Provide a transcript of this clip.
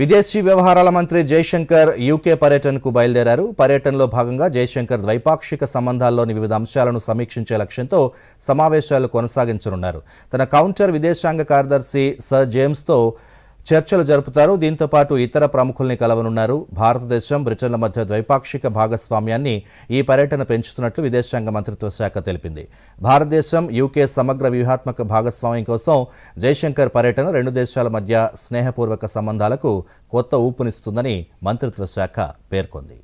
విదేశీ వ్యవహారాల మంత్రి జయశంకర్ యూకే పర్యటనకు బయలుదేరారు పర్యటనలో భాగంగా జయశంకర్ ద్వైపాక్షిక సంబంధాల్లోని వివిధ అంశాలను సమీక్షించే లక్ష్యంతో సమావేశాలు కొనసాగించనున్నారు తన కౌంటర్ విదేశాంగ కార్యదర్శి సర్ జేమ్స్తో చర్చలు జరుపుతారు దీంతో పాటు ఇతర ప్రముఖుల్ని కలవనున్నారు భారతదేశం బ్రిటన్ల మధ్య ద్వైపాక్షిక భాగస్వామ్యాన్ని ఈ పర్యటన పెంచుతున్నట్లు విదేశాంగ మంత్రిత్వ శాఖ తెలిపింది భారతదేశం యూకే సమగ్ర వ్యూహాత్మక భాగస్వామ్యం కోసం జయశంకర్ పర్యటన రెండు దేశాల మధ్య స్నేహపూర్వక సంబంధాలకు కొత్త ఊపునిస్తుందని మంత్రిత్వ శాఖ పేర్కొంది